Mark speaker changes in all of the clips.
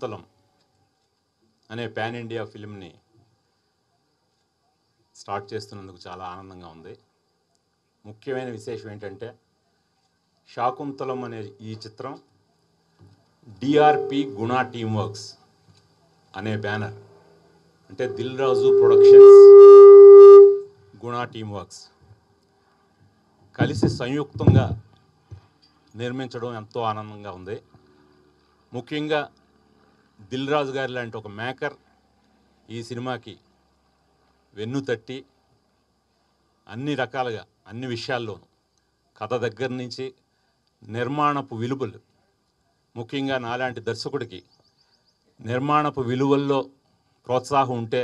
Speaker 1: శకుంతలం అనే pan India ఫిలింని start చేస్తున్నందుకు చాలా ఆనందంగా ఉంది ముఖ్యమైన విశేషం ఏంటంటే శాకుంతలం అనే ఈ చిత్రం డిఆర్పి గుణా టీమ్ వర్క్స్ అనే బ్యానర్ అంటే Dil Raju productions Gunaa team works కలిసి సంయుక్తంగా నిర్మించడం ఎంతో ఆనందంగా ఉంది ముఖ్యంగా దిల్ రాజు గారి లాంటి ఒక మేకర్ ఈ సినిమాకి వెన్ను తట్టి అన్ని రకాలుగా అన్ని విషయాల్లోనూ కథ దగ్గర నుంచి నిర్మాణపు విలువలు ముఖ్యంగా నాలాంటి దర్శకుడికి నిర్మాణపు విలువల్లో ప్రోత్సాహం ఉంటే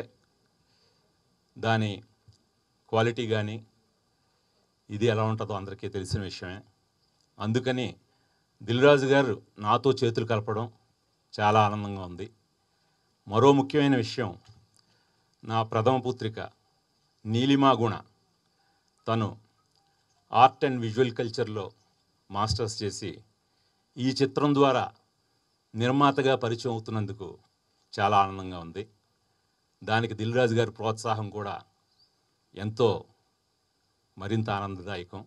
Speaker 1: దాని క్వాలిటీ కానీ ఇది ఎలా ఉంటుందో అందరికీ తెలిసిన విషయమే అందుకని దిల్రాజు గారు నాతో చేతులు కలపడం చాలా ఆనందంగా ఉంది మరో ముఖ్యమైన విషయం నా ప్రథమ పుత్రిక నీలిమా గుణ తను ఆర్ట్ అండ్ విజువల్ కల్చర్లో మాస్టర్స్ చేసి ఈ చిత్రం ద్వారా నిర్మాతగా పరిచయం అవుతున్నందుకు చాలా ఆనందంగా ఉంది దానికి దిల్రాజు గారి ప్రోత్సాహం కూడా ఎంతో మరింత ఆనందదాయకం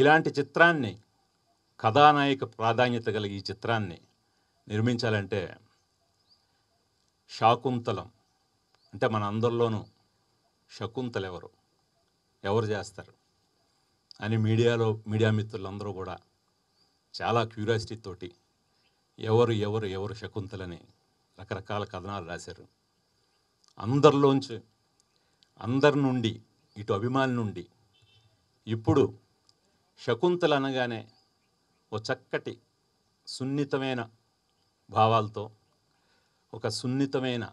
Speaker 1: ఇలాంటి చిత్రాన్ని కథానాయక ప్రాధాన్యత గల ఈ చిత్రాన్ని నిర్మించాలంటే శాకుంతలం అంటే మన అందరిలోనూ శకుంతలు ఎవరు ఎవరు చేస్తారు అని మీడియాలో మీడియా మిత్రులందరూ కూడా చాలా క్యూరియాసిటీ తోటి ఎవరు ఎవరు ఎవరు శకుంతలని రకరకాల కథనాలు రాశారు అందరిలోంచి అందరి నుండి ఇటు అభిమానుల నుండి ఇప్పుడు శకుంతలు అనగానే ఓ చక్కటి సున్నితమైన భావాలతో ఒక సున్నితమైన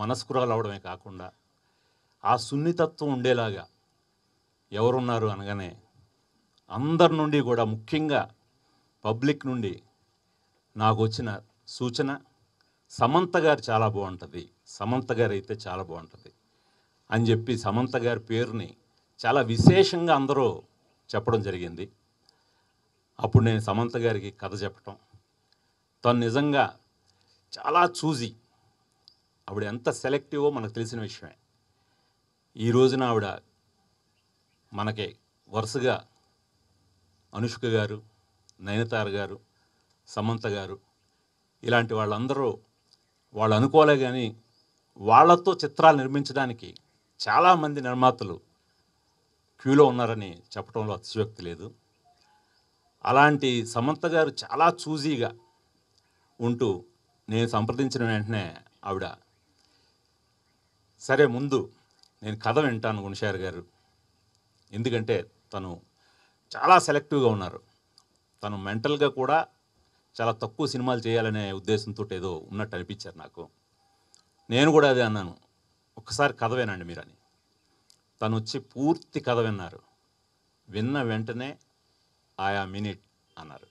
Speaker 1: మనస్కురాలు అవడమే కాకుండా ఆ సున్నితత్వం ఉండేలాగా ఎవరున్నారు అనగానే అందరి నుండి కూడా ముఖ్యంగా పబ్లిక్ నుండి నాకు వచ్చిన సూచన సమంత గారు చాలా బాగుంటుంది సమంత గారు అయితే చాలా బాగుంటుంది అని చెప్పి సమంత గారి పేరుని చాలా విశేషంగా అందరూ చెప్పడం జరిగింది అప్పుడు నేను సమంత గారికి కథ చెప్పటం తను నిజంగా చాలా చూసి ఆవిడ ఎంత సెలెక్టివో మనకు తెలిసిన విషయమే ఈ రోజున ఆవిడ మనకి వరుసగా అనుష్క గారు నయనతార గారు సమంత గారు ఇలాంటి వాళ్ళందరూ వాళ్ళు అనుకోలే కానీ వాళ్ళతో చిత్రాలు నిర్మించడానికి చాలామంది నిర్మాతలు క్యూలో ఉన్నారని చెప్పడంలో అతిశయోక్తి లేదు అలాంటి సమంత గారు చాలా చూజీగా ఉంటూ నేను సంప్రదించిన వెంటనే ఆవిడ సరే ముందు నేను కథ వింటాను గుణశారి గారు ఎందుకంటే తను చాలా సెలెక్టివ్గా ఉన్నారు తను మెంటల్గా కూడా చాలా తక్కువ సినిమాలు చేయాలనే ఉద్దేశంతో ఏదో ఉన్నట్టు అనిపించారు నాకు నేను కూడా అదే అన్నాను ఒక్కసారి కథ వినండి మీరని తను వచ్చి పూర్తి కథ విన్నారు విన్న వెంటనే ఆయా మినిట్ అన్నారు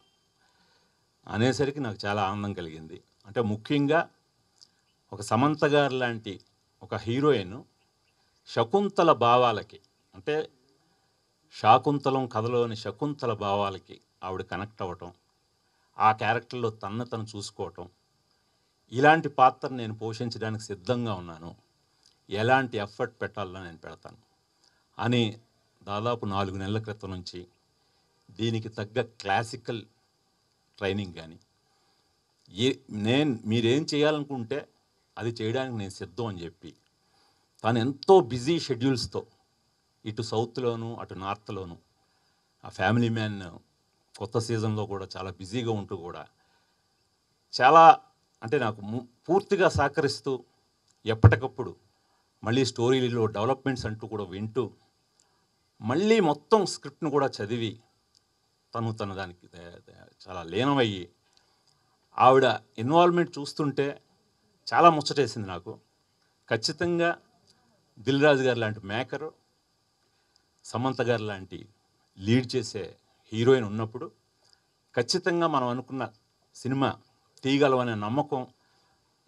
Speaker 1: అనేసరికి నాకు చాలా ఆనందం కలిగింది అంటే ముఖ్యంగా ఒక సమంత గారు లాంటి ఒక హీరోయిన్ శకుంతల భావాలకి అంటే శాకుంతలం కథలోని శకుంతల భావాలకి ఆవిడ కనెక్ట్ అవ్వటం ఆ క్యారెక్టర్లో తన తను చూసుకోవటం ఇలాంటి పాత్ర నేను పోషించడానికి సిద్ధంగా ఉన్నాను ఎలాంటి ఎఫర్ట్ పెట్టాలో నేను పెడతాను అని దాదాపు నాలుగు నెలల క్రితం నుంచి దీనికి తగ్గ క్లాసికల్ ట్రైనింగ్ కానీ ఏ నేను మీరేం చేయాలనుకుంటే అది చేయడానికి నేను సిద్ధం అని చెప్పి తను ఎంతో బిజీ షెడ్యూల్స్తో ఇటు సౌత్లోను అటు నార్త్లోను ఆ ఫ్యామిలీ మ్యాన్ కొత్త సీజన్లో కూడా చాలా బిజీగా ఉంటూ కూడా చాలా అంటే నాకు పూర్తిగా సహకరిస్తూ ఎప్పటికప్పుడు మళ్ళీ స్టోరీలో డెవలప్మెంట్స్ అంటూ కూడా వింటూ మళ్ళీ మొత్తం స్క్రిప్ట్ను కూడా చదివి తను తన దానికి చాలా లీనమయ్యి ఆవిడ ఇన్వాల్వ్మెంట్ చూస్తుంటే చాలా ముచ్చటేసింది నాకు ఖచ్చితంగా దిల్రాజు గారు లాంటి మేకరు సమంత గారు లాంటి లీడ్ చేసే హీరోయిన్ ఉన్నప్పుడు ఖచ్చితంగా మనం అనుకున్న సినిమా తీయగలవనే నమ్మకం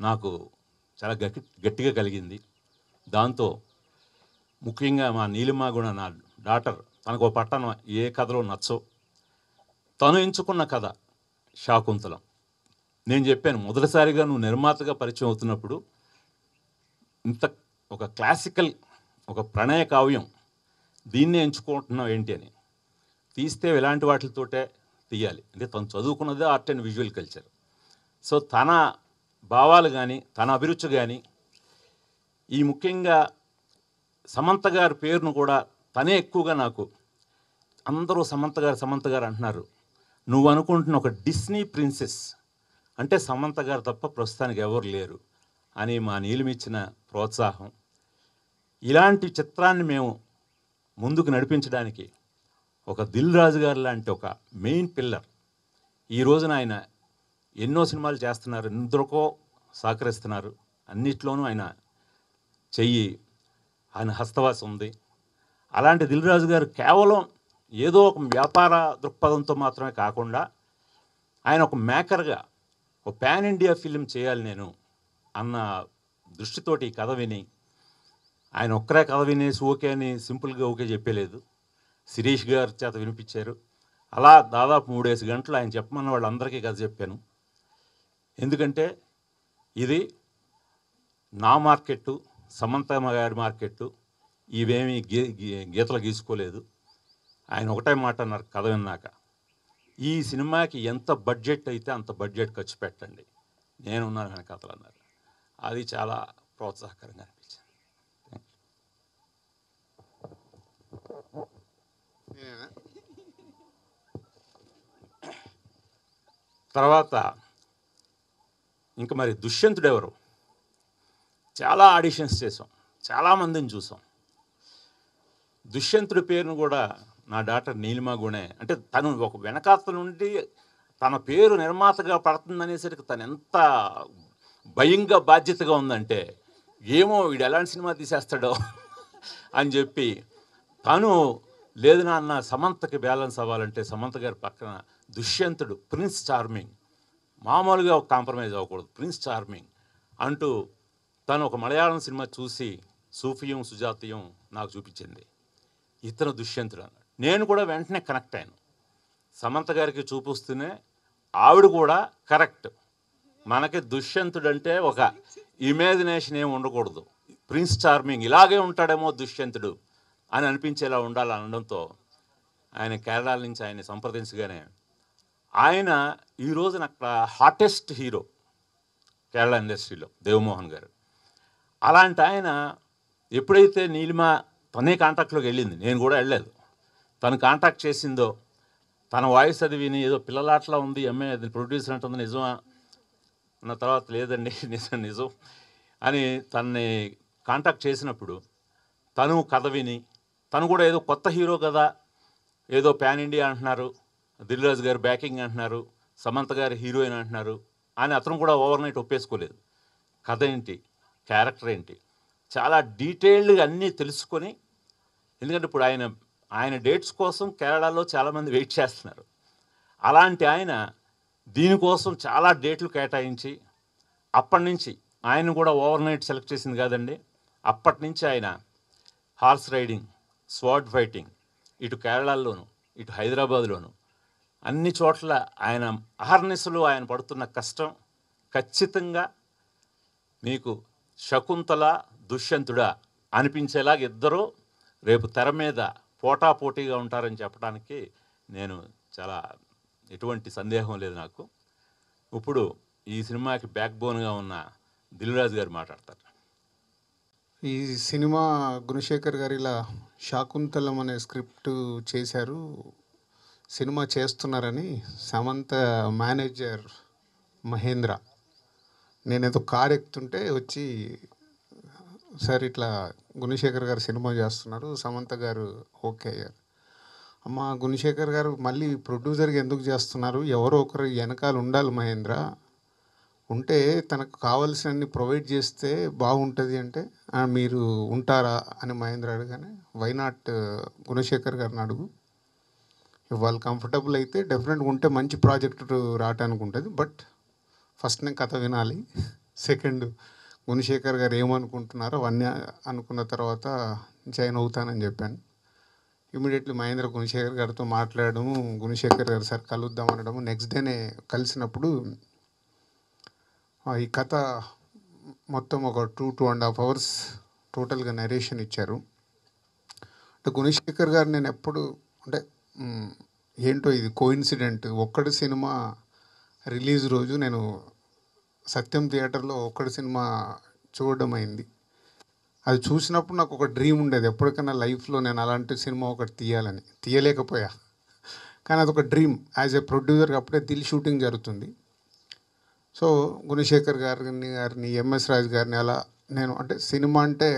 Speaker 1: నాకు చాలా గట్టి గట్టిగా కలిగింది దాంతో ముఖ్యంగా మా నీలిమ్మ కూడా నా డాటర్ తనకు పట్టణం ఏ కథలో నచ్చో తను ఎంచుకున్న కథ శాకుంతలం నేను చెప్పాను మొదటిసారిగా నువ్వు నిర్మాతగా పరిచయం అవుతున్నప్పుడు ఇంత ఒక క్లాసికల్ ఒక ప్రణయ కావ్యం దీన్నే ఎంచుకుంటున్నావు ఏంటి అని తీస్తే ఎలాంటి వాటితోటే తీయాలి అంటే తను చదువుకున్నదే art and visual culture so తన భావాలు కానీ తన అభిరుచి కానీ ఈ ముఖ్యంగా సమంత గారి పేరును కూడా తనే ఎక్కువగా నాకు అందరూ సమంత గారు సమంత గారు అంటున్నారు నువ్వు అనుకుంటున్న ఒక డిస్నీ ప్రిన్సెస్ అంటే సమంత గారు తప్ప ప్రస్తుతానికి ఎవరు లేరు అని మా నీలమిచ్చిన ప్రోత్సాహం ఇలాంటి చిత్రాన్ని మేము ముందుకు నడిపించడానికి ఒక దిల్ రాజు గారు లాంటి ఒక మెయిన్ పిల్లర్ ఈ రోజున ఆయన ఎన్నో సినిమాలు చేస్తున్నారు ఎందరికో సహకరిస్తున్నారు అన్నిట్లోనూ ఆయన చెయ్యి ఆయన హస్తవాసం ఉంది అలాంటి దిల్ రాజు గారు కేవలం ఏదో ఒక వ్యాపార దృక్పథంతో మాత్రమే కాకుండా ఆయన ఒక మేకర్గా ఒక ప్యాన్ ఇండియా ఫిలిం చేయాలి నేను అన్న దృష్టితోటి కథ విని ఆయన ఒక్కరే కథ వినేసి ఓకే అని సింపుల్గా ఓకే చెప్పలేదు శిరీష్ గారి చేత వినిపించారు అలా దాదాపు మూడేసి గంటలు ఆయన చెప్పమన్న వాళ్ళందరికీ కథ చెప్పాను ఎందుకంటే ఇది నా మార్కెట్టు సమంతమ్మ గారి మార్కెట్టు ఇవేమీ గీ గీతలు గీసుకోలేదు ఆయన ఒకటే మాట అన్నారు కథ విన్నాక ఈ సినిమాకి ఎంత బడ్జెట్ అయితే అంత బడ్జెట్ ఖర్చు పెట్టండి నేనున్నాను ఆయన కథలు అన్నారు అది చాలా ప్రోత్సాహకరంగా అనిపించింది తర్వాత ఇంకా మరి దుష్యంతుడు ఎవరు చాలా ఆడిషన్స్ చేసాం చాలామందిని చూసాం దుష్యంతుడి పేరును కూడా నా డాక్టర్ నీలిమా గుణే అంటే తను ఒక వెనకాతల నుండి తన పేరు నిర్మాతగా పడుతుందనేసరికి తను ఎంత భయంగా బాధ్యతగా ఉందంటే ఏమో వీడు ఎలాంటి సినిమా తీసేస్తాడో అని చెప్పి తను లేదు నాన్న సమంతకి బ్యాలెన్స్ అవ్వాలంటే సమంత గారి పక్కన దుష్యంతుడు ప్రిన్స్ చార్మింగ్ మామూలుగా ఒక కాంప్రమైజ్ అవ్వకూడదు ప్రిన్స్ చార్మింగ్ అంటూ తను ఒక మలయాళం సినిమా చూసి సూఫియం సుజాతీయం నాకు చూపించింది ఇతను దుష్యంతుడు అన్నాడు నేను కూడా వెంటనే కనెక్ట్ అయ్యాను సమంత గారికి చూపిస్తూనే ఆవిడ కూడా కరెక్ట్ మనకి దుష్యంతుడంటే ఒక ఇమాజినేషన్ ఏమి ఉండకూడదు ప్రిన్స్ చార్మింగ్ ఇలాగే ఉంటాడేమో దుష్యంతుడు అని అనిపించేలా ఉండాలి అనడంతో ఆయన కేరళ నుంచి ఆయన సంప్రదించగానే ఆయన ఈ రోజున అక్కడ హాటెస్ట్ హీరో కేరళ ఇండస్ట్రీలో దేవమోహన్ గారు అలాంటి ఆయన ఎప్పుడైతే నీలిమ తనే కాంటాక్ట్లోకి వెళ్ళింది నేను కూడా వెళ్ళలేదు తను కాంటాక్ట్ చేసిందో తన వాయిస్ అది విని ఏదో పిల్లలాట్లా ఉంది అమ్మే అది ప్రొడ్యూసర్ అంటుంది నిజమా అన్న తర్వాత లేదండి నిజం నిజం అని తనని కాంటాక్ట్ చేసినప్పుడు తను కథ విని తను కూడా ఏదో కొత్త హీరో కదా ఏదో ప్యాన్ ఇండియా అంటున్నారు దిల్రాజు గారు బ్యాకింగ్ అంటున్నారు సమంత గారు హీరోయిన్ అంటున్నారు అని అతను కూడా ఓవర్ నైట్ ఒప్పేసుకోలేదు కథ ఏంటి క్యారెక్టర్ ఏంటి చాలా డీటెయిల్డ్గా అన్నీ తెలుసుకొని ఎందుకంటే ఇప్పుడు ఆయన ఆయన డేట్స్ కోసం కేరళలో చాలామంది వెయిట్ చేస్తున్నారు అలాంటి ఆయన దీనికోసం చాలా డేట్లు కేటాయించి అప్పటి నుంచి ఆయన కూడా ఓవర్ నైట్ సెలెక్ట్ చేసింది కాదండి అప్పటి నుంచి ఆయన హార్స్ రైడింగ్ స్వాడ్ ఫైటింగ్ ఇటు కేరళలోను ఇటు హైదరాబాద్లోను అన్ని చోట్ల ఆయన అహర్నిశలు ఆయన పడుతున్న కష్టం ఖచ్చితంగా మీకు శకుంతల దుష్యంతుడా అనిపించేలాగా ఇద్దరూ రేపు తెర మీద పోటాపోటీగా ఉంటారని చెప్పడానికి నేను చాలా ఎటువంటి సందేహం లేదు నాకు ఇప్పుడు ఈ సినిమాకి బ్యాక్ బోన్గా ఉన్న దిల్రాజు గారు మాట్లాడతారు
Speaker 2: ఈ సినిమా గుణశేఖర్ గారు ఇలా శాకుంతలం అనే స్క్రిప్ట్ చేశారు సినిమా చేస్తున్నారని సమంత మేనేజర్ మహేంద్ర నేనేదో కారు ఎక్కుతుంటే వచ్చి సార్ ఇట్లా గుణశేఖర్ గారు సినిమా చేస్తున్నారు సమంత గారు ఓకే అయ్యారు అమ్మ గుణశేఖర్ గారు మళ్ళీ ప్రొడ్యూసర్గా ఎందుకు చేస్తున్నారు ఎవరో ఒకరు వెనకాల ఉండాలి మహేంద్ర ఉంటే తనకు కావలసినన్ని ప్రొవైడ్ చేస్తే బాగుంటుంది అంటే మీరు ఉంటారా అని మహేంద్ర అడగానే వైనాట్ గుణశేఖర్ గారిని అడుగు వాళ్ళు కంఫర్టబుల్ అయితే డెఫినెట్గా ఉంటే మంచి ప్రాజెక్టు రావటానికి ఉంటుంది బట్ ఫస్ట్ నేను కథ వినాలి సెకండ్ గుణశేఖర్ గారు ఏమనుకుంటున్నారో అవన్నీ అనుకున్న తర్వాత జాయిన్ అవుతానని చెప్పాను ఇమీడియట్లీ మహేంద్ర గుణశేఖర్ గారితో మాట్లాడము గుణశేఖర్ గారు సార్ కలుద్దాం అనడము నెక్స్ట్ డేనే కలిసినప్పుడు ఈ కథ మొత్తం ఒక two two and half hours టోటల్గా నరేషన్ ఇచ్చారు అంటే గుణశేఖర్ గారు నేను ఎప్పుడు అంటే ఏంటో ఇది కోఇన్సిడెంట్ ఒక్కడ సినిమా రిలీజ్ రోజు నేను సత్యం థియేటర్లో ఒకటి సినిమా చూడడం అయింది అది చూసినప్పుడు నాకు ఒక డ్రీమ్ ఉండేది ఎప్పటికైనా లైఫ్లో నేను అలాంటి సినిమా ఒకటి తీయాలని తీయలేకపోయా కానీ అదొక డ్రీమ్ యాజ్ ఏ ప్రొడ్యూసర్కి అప్పుడే దిల్ షూటింగ్ జరుగుతుంది సో గుణశేఖర్ గారిని గారిని ఎంఎస్ రాజు గారిని అలా నేను అంటే సినిమా అంటే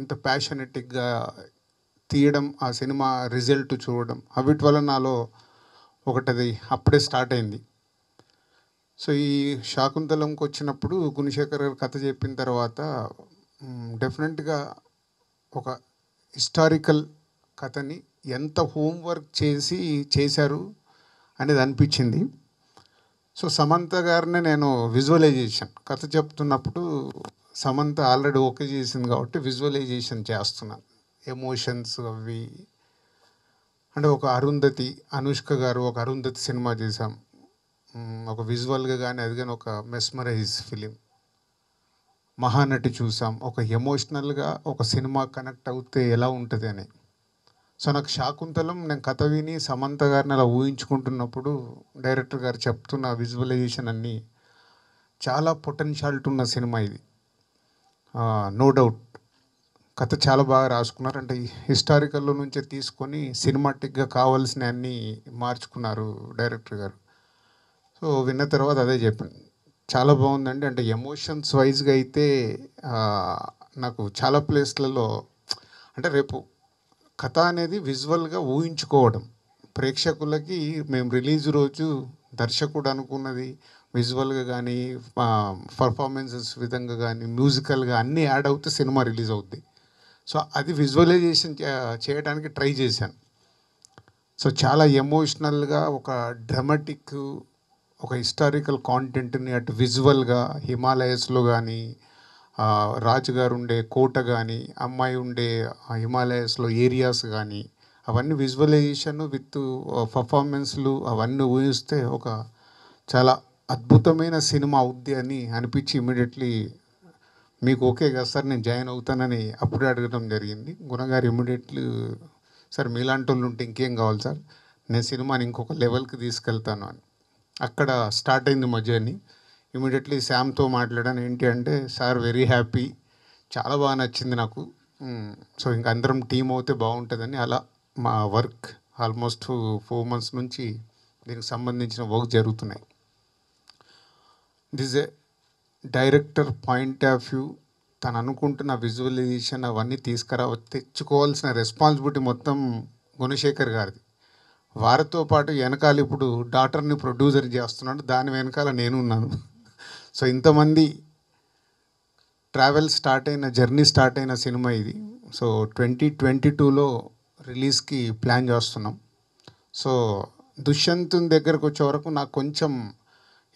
Speaker 2: ఇంత ప్యాషనెటిక్గా తీయడం ఆ సినిమా రిజల్ట్ చూడడం అవిటి వల్ల నాలో అది అప్పుడే స్టార్ట్ అయింది సో ఈ శాకుంతలంకి వచ్చినప్పుడు గుణశేఖర్ గారు కథ చెప్పిన తర్వాత డెఫినెట్గా ఒక హిస్టారికల్ కథని ఎంత హోంవర్క్ చేసి చేశారు అనేది అనిపించింది సో సమంత గారిని నేను విజువలైజేషన్ కథ చెప్తున్నప్పుడు సమంత ఆల్రెడీ ఓకే చేసింది కాబట్టి విజువలైజేషన్ చేస్తున్నాను ఎమోషన్స్ అవి అంటే ఒక అరుంధతి అనుష్క గారు ఒక అరుంధతి సినిమా చేశాం ఒక విజువల్గా కానీ అది కానీ ఒక మెస్మరైజ్ ఫిలిం మహానటి చూసాం ఒక ఎమోషనల్గా ఒక సినిమా కనెక్ట్ అవుతే ఎలా ఉంటుంది అని సో నాకు శాకుంతలం నేను కథ విని సమంత గారిని అలా ఊహించుకుంటున్నప్పుడు డైరెక్టర్ గారు చెప్తున్న విజువలైజేషన్ అన్నీ చాలా పొటెన్షియాలిటీ ఉన్న సినిమా ఇది నో డౌట్ కథ చాలా బాగా రాసుకున్నారు అంటే హిస్టారికల్లో నుంచే తీసుకొని సినిమాటిక్గా కావాల్సిన అన్నీ మార్చుకున్నారు డైరెక్టర్ గారు సో విన్న తర్వాత అదే చెప్పాను చాలా బాగుందండి అంటే ఎమోషన్స్ వైజ్గా అయితే నాకు చాలా ప్లేస్లలో అంటే రేపు కథ అనేది విజువల్గా ఊహించుకోవడం ప్రేక్షకులకి మేము రిలీజ్ రోజు దర్శకుడు అనుకున్నది విజువల్గా కానీ పర్ఫార్మెన్సెస్ విధంగా కానీ మ్యూజికల్గా అన్నీ యాడ్ అవుతే సినిమా రిలీజ్ అవుద్ది సో అది విజువలైజేషన్ చేయడానికి ట్రై చేశాను సో చాలా ఎమోషనల్గా ఒక డ్రమాటిక్ ఒక హిస్టారికల్ కాంటెంట్ని అటు విజువల్గా హిమాలయస్లో కానీ రాజుగారు ఉండే కోట కానీ అమ్మాయి ఉండే హిమాలయస్లో ఏరియాస్ కానీ అవన్నీ విజువలైజేషన్ విత్ పర్ఫార్మెన్స్లు అవన్నీ ఊహిస్తే ఒక చాలా అద్భుతమైన సినిమా అవుద్ది అని అనిపించి ఇమీడియట్లీ మీకు ఓకే కదా సార్ నేను జాయిన్ అవుతానని అప్పుడే అడగడం జరిగింది గుణగారు ఇమీడియట్లీ సార్ మీలాంటి వాళ్ళు ఉంటే ఇంకేం కావాలి సార్ నేను సినిమాని ఇంకొక లెవెల్కి తీసుకెళ్తాను అని అక్కడ స్టార్ట్ అయింది మా జర్నీ ఇమీడియట్లీ శామ్తో మాట్లాడాను ఏంటి అంటే సార్ వెరీ హ్యాపీ చాలా బాగా నచ్చింది నాకు సో ఇంక అందరం టీం అవుతే బాగుంటుందని అలా మా వర్క్ ఆల్మోస్ట్ ఫోర్ మంత్స్ నుంచి దీనికి సంబంధించిన వర్క్ జరుగుతున్నాయి this a director point of view తను అనుకుంటున్న విజువలైజేషన్ అవన్నీ తీసుకురా తెచ్చుకోవాల్సిన రెస్పాన్సిబిలిటీ మొత్తం గుణశేఖర్ గారిది వారితో పాటు వెనకాల ఇప్పుడు డాక్టర్ని ప్రొడ్యూసర్ చేస్తున్నాడు దాని వెనకాల నేను ఉన్నాను సో ఇంతమంది ట్రావెల్ స్టార్ట్ అయిన జర్నీ స్టార్ట్ అయిన సినిమా ఇది సో ట్వంటీ ట్వంటీ టూలో రిలీజ్కి ప్లాన్ చేస్తున్నాం సో దుష్యంత్ దగ్గరకు వచ్చే వరకు నాకు కొంచెం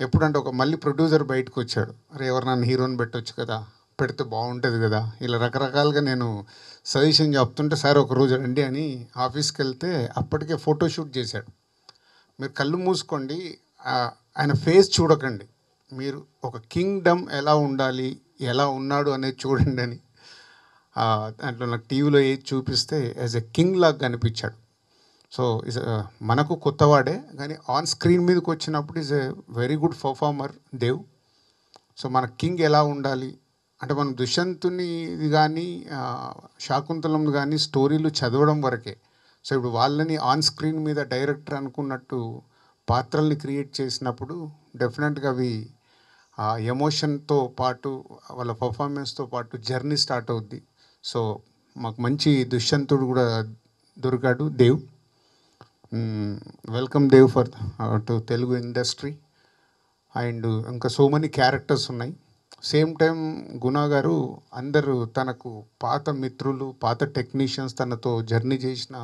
Speaker 2: ఎప్పుడంటే ఒక మళ్ళీ ప్రొడ్యూసర్ బయటకు వచ్చాడు రే ఎవరు నన్ను హీరోని పెట్టొచ్చు కదా పెడితే బాగుంటుంది కదా ఇలా రకరకాలుగా నేను సజెషన్ చెప్తుంటే సార్ ఒకరోజు రండి అని ఆఫీస్కి వెళ్తే అప్పటికే ఫోటోషూట్ చేశాడు మీరు కళ్ళు మూసుకోండి ఆయన ఫేస్ చూడకండి మీరు ఒక కింగ్డమ్ ఎలా ఉండాలి ఎలా ఉన్నాడు అనేది చూడండి అని దాంట్లో నాకు టీవీలో ఏది చూపిస్తే యాజ్ ఎ కింగ్ లాగా కనిపించాడు సో ఇస్ మనకు కొత్తవాడే కానీ ఆన్ స్క్రీన్ మీదకి వచ్చినప్పుడు is a very good performer Dev so మన కింగ్ ఎలా ఉండాలి అంటే మనం దుష్యంతుని కానీ శాకుంతలం కానీ స్టోరీలు చదవడం వరకే సో ఇప్పుడు వాళ్ళని ఆన్ స్క్రీన్ మీద డైరెక్టర్ అనుకున్నట్టు పాత్రల్ని క్రియేట్ చేసినప్పుడు డెఫినెట్గా అవి ఎమోషన్తో పాటు వాళ్ళ పర్ఫార్మెన్స్తో పాటు జర్నీ స్టార్ట్ అవుద్ది సో మాకు మంచి దుష్యంతుడు కూడా దొరికాడు Dev welcome Dev for to Telugu industry and ఇంకా సో మెనీ క్యారెక్టర్స్ ఉన్నాయి సేమ్ టైం గుణా గారు అందరూ తనకు పాత మిత్రులు పాత టెక్నీషియన్స్ తనతో జర్నీ చేసిన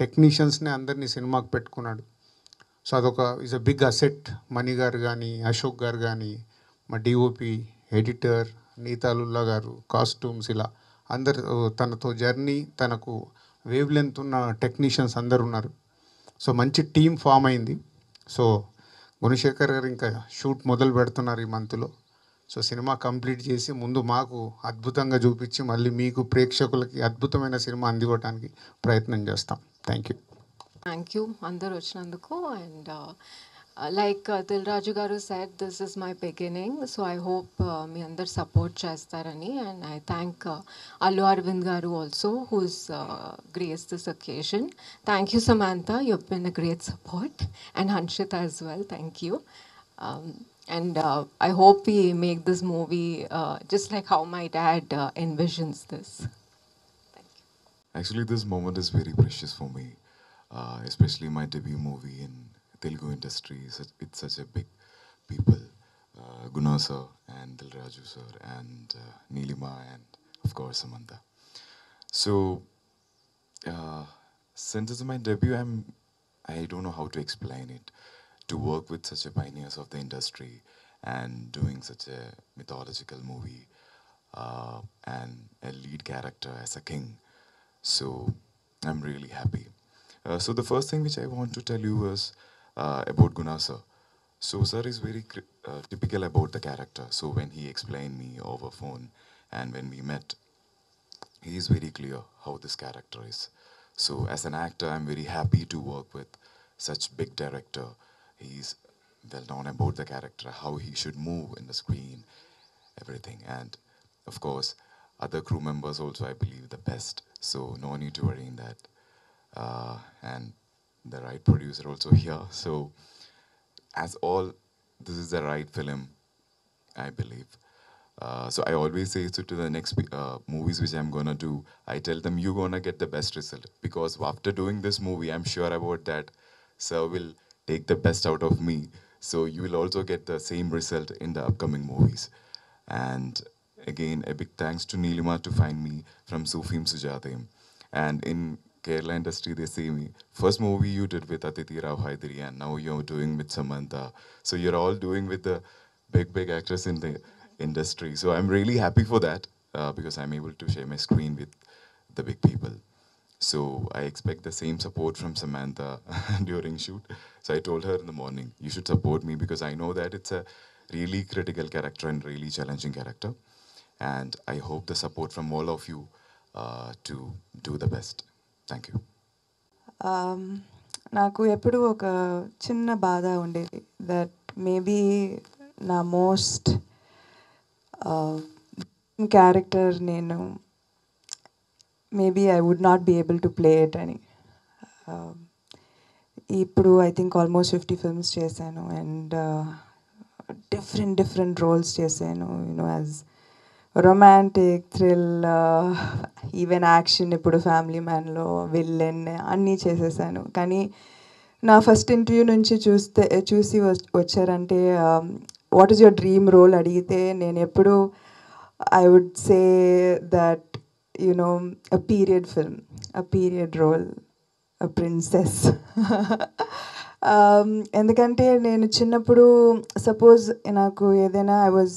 Speaker 2: టెక్నీషియన్స్ని అందరినీ సినిమాకి పెట్టుకున్నాడు సో అదొక is a big asset Mani garu కానీ అశోక్ గారు కానీ మా డిఓపి ఎడిటర్ నీతాలుల్లా గారు కాస్ట్యూమ్స్ ఇలా అందరు తనతో జర్నీ తనకు వేవ్ లెంత్ ఉన్న టెక్నీషియన్స్ అందరు ఉన్నారు సో మంచి టీం ఫామ్ అయింది సో గుణశేఖర్ గారు ఇంకా షూట్ మొదలు పెడుతున్నారు ఈ మంత్లో సో సినిమా కంప్లీట్ చేసి ముందు మాకు అద్భుతంగా చూపించి మళ్ళీ మీకు ప్రేక్షకులకి అద్భుతమైన సినిమా అందివ్వడానికి ప్రయత్నం చేస్తాం థ్యాంక్ యూ
Speaker 3: థ్యాంక్ యూ అందరు వచ్చినందుకు and like Dil Raju garu set this is my beginning so I hope మీ అందరు సపోర్ట్ చేస్తారని and I thank Allu Aravind garu also who's grace this occasion thank you Samantha you been a great support and Hanshitha as well thank you And uh, I hope we make this movie uh, just like how my dad uh, envisions this.
Speaker 4: Thank you. Actually, this moment is very precious for me, uh, especially my debut movie in Telugu industry. It's such a big people, uh, Guna sir and Dilraju sir and uh, Nilima and of course Samantha. So uh, since it's my debut, I'm I don't know how to explain it to work with such a pioneers of the industry and doing such a mythological movie uh, and a lead character as a king. So I'm really happy. Uh, so the first thing which I want to tell you is uh, about Gunasa. sir. So sir is very uh, typical about the character. So when he explained me over phone and when we met, he is very clear how this character is. So as an actor, I'm very happy to work with such big director He's well known about the character, how he should move in the screen, everything. And of course, other crew members also, I believe, the best. So no need to worry in that. Uh, and the right producer also here. So as all, this is the right film, I believe. Uh, so I always say so to the next uh, movies which I'm gonna do, I tell them you're gonna get the best result because after doing this movie, I'm sure about that, sir will take the best out of me. So you will also get the same result in the upcoming movies. And again, a big thanks to Neelima to find me from Sufim Sujadeem. And in Kerala industry, they see me. First movie you did with Aditi Rao Haidari, and now you're doing with Samantha. So you're all doing with the big, big actress in the industry. So I'm really happy for that uh, because I'm able to share my screen with the big people. So I expect the same support from Samantha during shoot. So I told her in the morning, you should support me because I know that it's a really critical character and really challenging character. And I hope the support from all of you uh, to do the best. Thank you.
Speaker 3: నాకు ఎప్పుడు ఒక చిన్న బాధ ఉండేది that maybe నా most character నేను maybe I would not be able to play it అని ఇప్పుడు I think almost fifty films చేశాను అండ్ డిఫరెంట్ డిఫరెంట్ రోల్స్ చేశాను you know as romantic thrill even action ఇప్పుడు ఫ్యామిలీ మ్యాన్లో విల్లెన్ అన్నీ చేసేసాను కానీ నా ఫస్ట్ ఇంటర్వ్యూ నుంచి చూస్తే చూసి వచ్చారంటే what is your dream role అడిగితే నేను ఎప్పుడు I would say that you know a period film a period role princess um, ఎందుకంటే నేను చిన్నప్పుడు సపోజ్ నాకు ఏదైనా ఐ వాజ్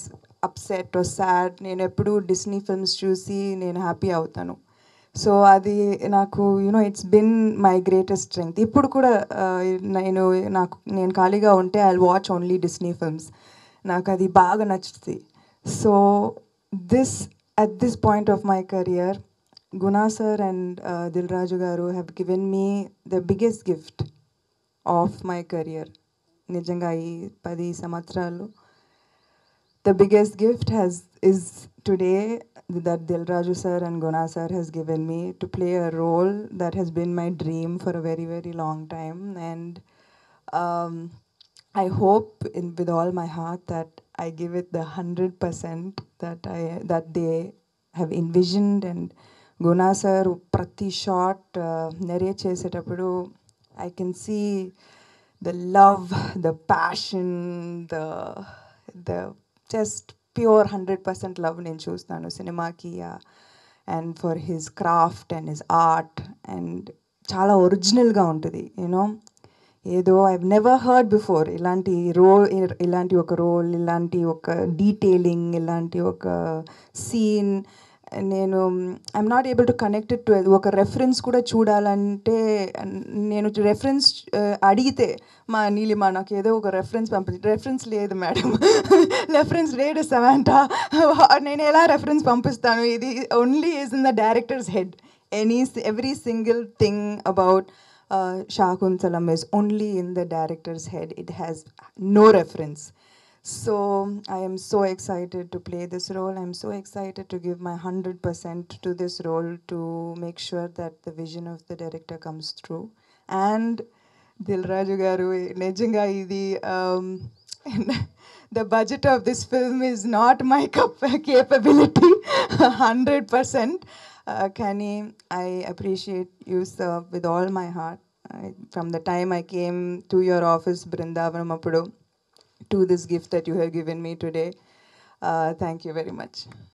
Speaker 3: అప్సెట్ సాడ్ నేను ఎప్పుడు డిస్నీ ఫిల్మ్స్ చూసి నేను హ్యాపీ అవుతాను సో అది నాకు you know it's been my greatest strength ఇప్పుడు కూడా uh, నేను నాకు నేను ఖాళీగా ఉంటే I watch only Disney films నాకు అది బాగా నచ్చుతుంది so this at this point of my career Guna sir and uh, Dilraju garu have given me the biggest gift of my career. Nijangai padi samatralu. The biggest gift has is today that Dilraju sir and Guna sir has given me to play a role that has been my dream for a very very long time, and um, I hope in with all my heart that I give it the hundred percent that I that they have envisioned and. Guna sir ప్రతి shot narrate చేసేటప్పుడు I can see the love the passion the the just pure hundred percent love నేను చూస్తాను సినిమాకి and for his craft and his art and చాలా ఒరిజినల్గా ఉంటుంది you know ఏదో I never heard before ఇలాంటి రోల్ ఇలాంటి ఒక రోల్ ఇలాంటి ఒక డీటెయిలింగ్ ఇలాంటి ఒక సీన్ నేను I'm not able to connect to ఒక రెఫరెన్స్ కూడా చూడాలంటే నేను రెఫరెన్స్ uh, అడిగితే మా నీలిమా నాకు ఏదో ఒక రెఫరెన్స్ పంపించి రెఫరెన్స్ లేదు మేడం రెఫరెన్స్ లేడు సెవెంటా నేను ఎలా రెఫరెన్స్ పంపిస్తాను ఇది only is in the director's head any every single thing about Shaakuntalam is only in the director's head it has no reference So I am so excited to play this role. I'm so excited to give my 100% to this role to make sure that the vision of the director comes through. And Dilraju garu నిజంగా idi. Um, the budget of this film is not my capability 100% uh, Kani, I appreciate you, sir, with all my heart. I, from the time I came to your office, Brindavanam Appudu, to this gift that you have given me today. Uh, thank you very much.